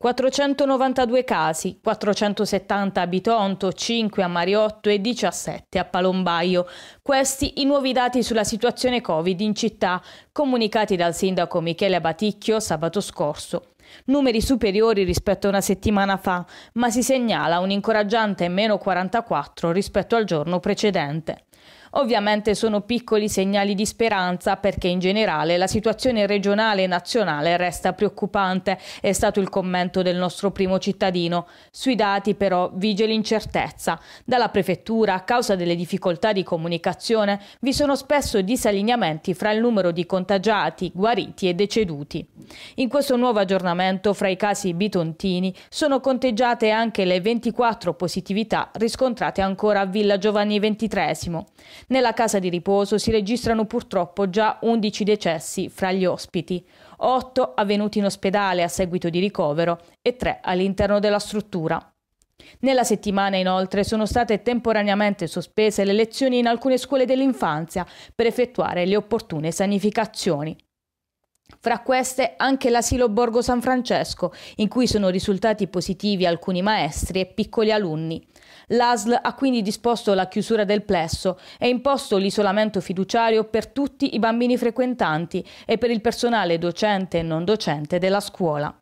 492 casi, 470 a Bitonto, 5 a Mariotto e 17 a Palombaio. Questi i nuovi dati sulla situazione Covid in città, comunicati dal sindaco Michele Baticchio sabato scorso. Numeri superiori rispetto a una settimana fa, ma si segnala un incoraggiante meno 44 rispetto al giorno precedente. Ovviamente sono piccoli segnali di speranza perché in generale la situazione regionale e nazionale resta preoccupante, è stato il commento del nostro primo cittadino. Sui dati però vige l'incertezza. Dalla prefettura, a causa delle difficoltà di comunicazione, vi sono spesso disallineamenti fra il numero di contagiati, guariti e deceduti. In questo nuovo aggiornamento, fra i casi bitontini, sono conteggiate anche le 24 positività riscontrate ancora a Villa Giovanni XXIII. Nella casa di riposo si registrano purtroppo già 11 decessi fra gli ospiti, 8 avvenuti in ospedale a seguito di ricovero e 3 all'interno della struttura. Nella settimana inoltre sono state temporaneamente sospese le lezioni in alcune scuole dell'infanzia per effettuare le opportune sanificazioni. Fra queste anche l'asilo Borgo San Francesco, in cui sono risultati positivi alcuni maestri e piccoli alunni. L'ASL ha quindi disposto la chiusura del plesso e imposto l'isolamento fiduciario per tutti i bambini frequentanti e per il personale docente e non docente della scuola.